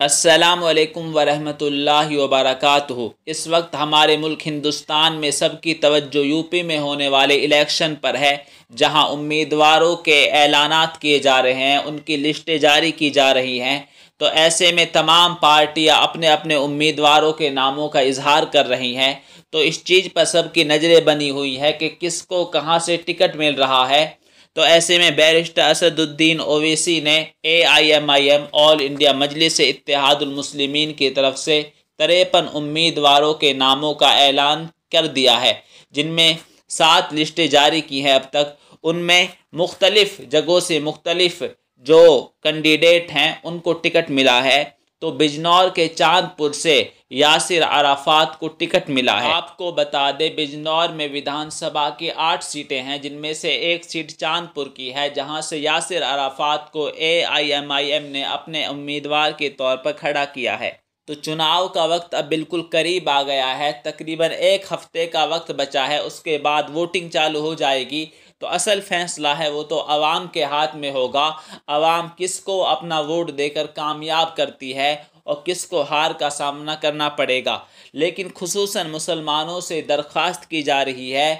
असलकम वरहमल वबरक इस वक्त हमारे मुल्क हिंदुस्तान में सबकी तवज्जो यूपी में होने वाले इलेक्शन पर है जहां उम्मीदवारों के ऐलानात किए जा रहे हैं उनकी लिस्टें जारी की जा रही हैं तो ऐसे में तमाम पार्टियां अपने अपने उम्मीदवारों के नामों का इजहार कर रही हैं तो इस चीज़ पर सबकी नज़रें बनी हुई है कि किसको कहाँ से टिकट मिल रहा है तो ऐसे में बैरिस्टर असदुद्दीन ओवैसी ने A I M I M all India Majlis Ittehadul Muslimeen की तरफ से तरेपन उम्मीदवारों के नामों का ऐलान कर दिया है जिनमें सात लिस्टें जारी की हैं अब तक उनमें मुख्तलिफ़ जगहों से मुख्तलिफ़ जो कैंडिडेट हैं उनको टिकट मिला है तो बिजनौर के चांदपुर से यासिर अराफात को टिकट मिला है आपको बता दें बिजनौर में विधानसभा की आठ सीटें हैं जिनमें से एक सीट चांदपुर की है जहां से यासिर अराफात को एआईएमआईएम ने अपने उम्मीदवार के तौर पर खड़ा किया है तो चुनाव का वक्त अब बिल्कुल करीब आ गया है तकरीबन एक हफ्ते का वक्त बचा है उसके बाद वोटिंग चालू हो जाएगी तो असल फैसला है वो तो आवाम के हाथ में होगा आवाम किसको अपना वोट देकर कामयाब करती है और किसको हार का सामना करना पड़ेगा लेकिन खसूस मुसलमानों से दरख्वास्त की जा रही है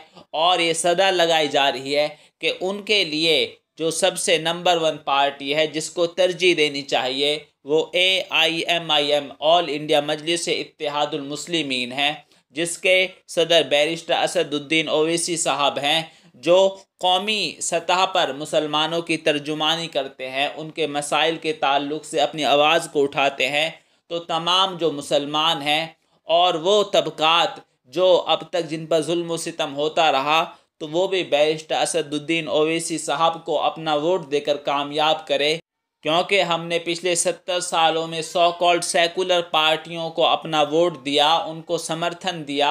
और ये सदा लगाई जा रही है कि उनके लिए जो सबसे नंबर वन पार्टी है जिसको तरजीह देनी चाहिए वो A I M I M all India Majlis Ittehadul Muslimeen है जिसके सदर बैरिस्टर असदुद्दीन ओवैसी साहब हैं जो कौमी सतह पर मुसलमानों की तर्जुमानी करते हैं उनके मसाइल के ताल्लुक से अपनी आवाज़ को उठाते हैं तो तमाम जो मुसलमान हैं और वो तबक़ात जो अब तक जिन पर जुल्म सितम होता रहा तो वो भी बैरिस्टर असदुद्दीन ओवैसी साहब को अपना वोट देकर कामयाब करे क्योंकि हमने पिछले सत्तर सालों में सौ कॉल्ड सेकुलर पार्टियों को अपना वोट दिया उनको समर्थन दिया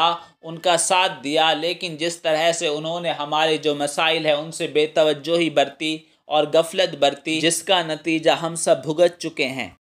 उनका साथ दिया लेकिन जिस तरह से उन्होंने हमारे जो मसाइल हैं उनसे बेतवजो ही बरती और गफलत बरती जिसका नतीजा हम सब भुगत चुके हैं